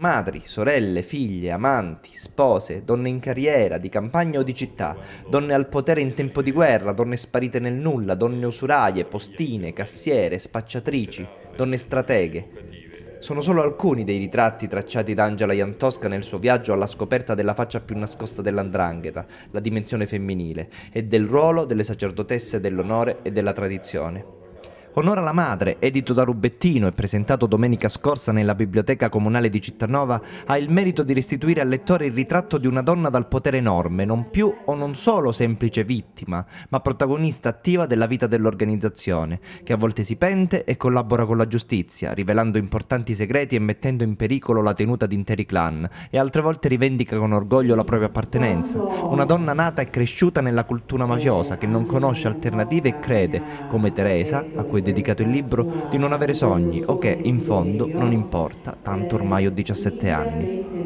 Madri, sorelle, figlie, amanti, spose, donne in carriera, di campagna o di città, donne al potere in tempo di guerra, donne sparite nel nulla, donne usuraie, postine, cassiere, spacciatrici, donne strateghe. Sono solo alcuni dei ritratti tracciati da Angela Iantosca nel suo viaggio alla scoperta della faccia più nascosta dell'andrangheta, la dimensione femminile, e del ruolo delle sacerdotesse dell'onore e della tradizione. Onora la madre, edito da Rubettino e presentato domenica scorsa nella biblioteca comunale di Cittanova, ha il merito di restituire al lettore il ritratto di una donna dal potere enorme, non più o non solo semplice vittima, ma protagonista attiva della vita dell'organizzazione, che a volte si pente e collabora con la giustizia, rivelando importanti segreti e mettendo in pericolo la tenuta di interi clan, e altre volte rivendica con orgoglio la propria appartenenza. Una donna nata e cresciuta nella cultura mafiosa che non conosce alternative e crede, come Teresa, a cui cui è dedicato il libro, di non avere sogni o che, in fondo, non importa, tanto ormai ho 17 anni.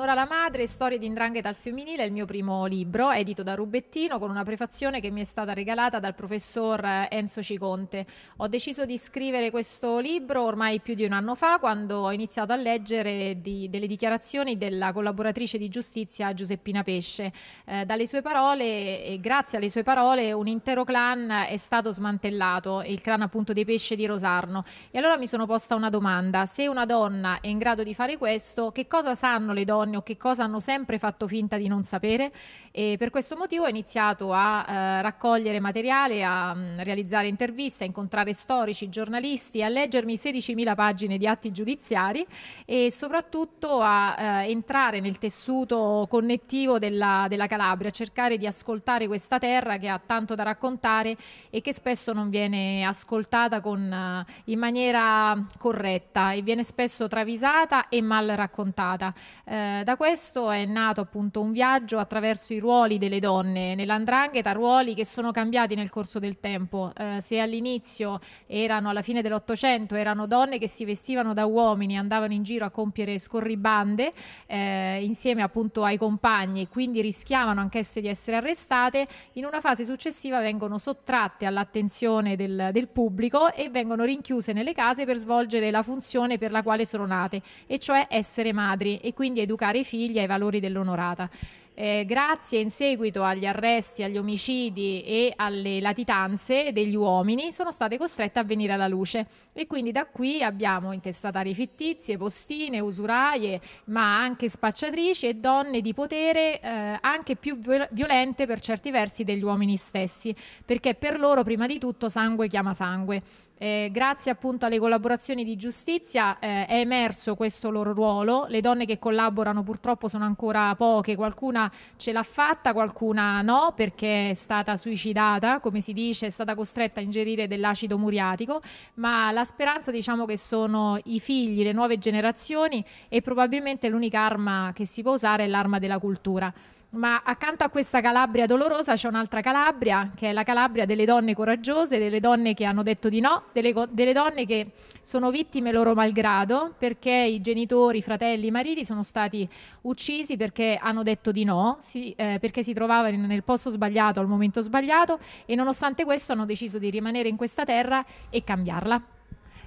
Un'ora alla madre, storie di indrangheta al femminile, è il mio primo libro, edito da Rubettino, con una prefazione che mi è stata regalata dal professor Enzo Ciconte. Ho deciso di scrivere questo libro ormai più di un anno fa, quando ho iniziato a leggere di, delle dichiarazioni della collaboratrice di giustizia Giuseppina Pesce. Eh, dalle sue parole e grazie alle sue parole un intero clan è stato smantellato, il clan appunto dei Pesce di Rosarno. E allora mi sono posta una domanda, se una donna è in grado di fare questo, che cosa sanno le donne? donne o che cosa hanno sempre fatto finta di non sapere e per questo motivo ho iniziato a eh, raccogliere materiale, a mh, mm, realizzare interviste, a incontrare storici, giornalisti, a leggermi 16.000 pagine di atti giudiziari e soprattutto a eh, entrare nel tessuto connettivo della, della Calabria, a cercare di ascoltare questa terra che ha tanto da raccontare e che spesso non viene ascoltata con, eh, in maniera corretta e viene spesso travisata e mal raccontata. Eh, eh, da questo è nato appunto un viaggio attraverso i ruoli delle donne nell'andrangheta, ruoli che sono cambiati nel corso del tempo. Eh, se all'inizio erano, alla fine dell'Ottocento, erano donne che si vestivano da uomini, e andavano in giro a compiere scorribande eh, insieme appunto ai compagni e quindi rischiavano anch'esse di essere arrestate, in una fase successiva vengono sottratte all'attenzione del, del pubblico e vengono rinchiuse nelle case per svolgere la funzione per la quale sono nate, e cioè essere madri e quindi educare educare i figli ai valori dell'onorata. Eh, grazie in seguito agli arresti, agli omicidi e alle latitanze degli uomini sono state costrette a venire alla luce e quindi da qui abbiamo intestatari fittizie, postine, usuraie, ma anche spacciatrici e donne di potere eh, anche più violente per certi versi degli uomini stessi, perché per loro prima di tutto sangue chiama sangue. Eh, grazie appunto alle collaborazioni di giustizia eh, è emerso questo loro ruolo, le donne che collaborano purtroppo sono ancora poche, qualcuna ce l'ha fatta, qualcuna no perché è stata suicidata, come si dice, è stata costretta a ingerire dell'acido muriatico, ma la speranza diciamo che sono i figli, le nuove generazioni e probabilmente l'unica arma che si può usare è l'arma della cultura ma accanto a questa Calabria dolorosa c'è un'altra Calabria, che è la Calabria delle donne coraggiose, delle donne che hanno detto di no, delle, delle donne che sono vittime loro malgrado, perché i genitori, i fratelli, i mariti sono stati uccisi perché hanno detto di no, si, eh, perché si trovavano nel posto sbagliato al momento sbagliato e nonostante questo hanno deciso di rimanere in questa terra e cambiarla.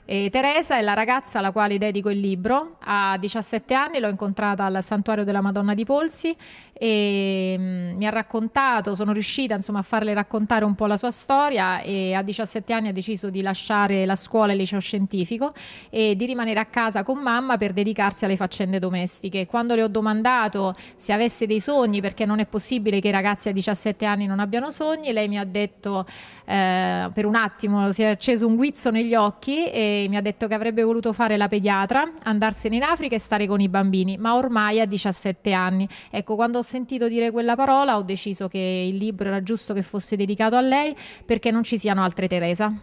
E Teresa è la ragazza alla quale dedico il libro, ha 17 anni, l'ho incontrata al Santuario della Madonna di Polsi e mm, mi ha raccontato, sono riuscita insomma, a farle raccontare un po' la sua storia e a 17 anni ha deciso di lasciare la scuola e il liceo scientifico e di rimanere a casa con mamma per dedicarsi alle faccende domestiche. Quando le ho domandato se avesse dei sogni, perché non è possibile che i ragazzi a 17 anni non abbiano sogni, lei mi ha detto eh, per un attimo si è acceso un guizzo negli occhi e mi ha detto che avrebbe voluto fare la pediatra, andarsene in Africa e stare con i bambini, ma ormai ha 17 anni. Ecco, quando ho sentito dire quella parola ho deciso che il libro era giusto che fosse dedicato a lei perché non ci siano altre Teresa.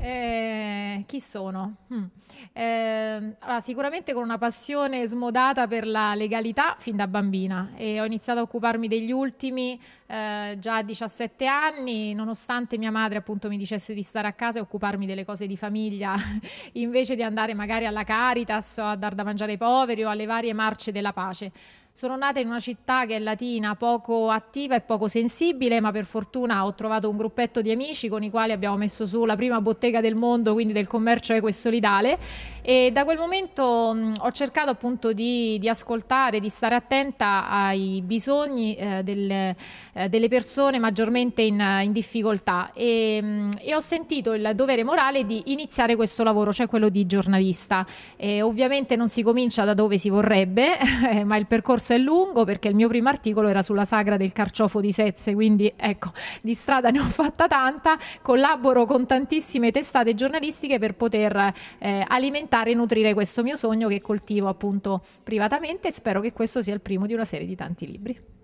Eh, chi sono? Hm. Eh, allora, sicuramente con una passione smodata per la legalità fin da bambina e ho iniziato a occuparmi degli ultimi eh, già a 17 anni, nonostante mia madre appunto mi dicesse di stare a casa e occuparmi delle cose di famiglia, invece di andare magari alla Caritas o a dar da mangiare ai poveri o alle varie marce della pace. Sono nata in una città che è latina, poco attiva e poco sensibile, ma per fortuna ho trovato un gruppetto di amici con i quali abbiamo messo su la prima bottega del mondo, quindi del commercio equesolidale e da quel momento mh, ho cercato appunto di, di, ascoltare, di stare attenta ai bisogni eh, del, eh, delle persone maggiormente in, in difficoltà e, mh, e, ho sentito il dovere morale di iniziare questo lavoro, cioè quello di giornalista. E ovviamente non si comincia da dove si vorrebbe, eh, ma il percorso discorso è lungo perché il mio primo articolo era sulla sagra del carciofo di Sezze, quindi ecco, di strada ne ho fatta tanta, collaboro con tantissime testate giornalistiche per poter eh, alimentare e nutrire questo mio sogno che coltivo appunto privatamente e spero che questo sia il primo di una serie di tanti libri.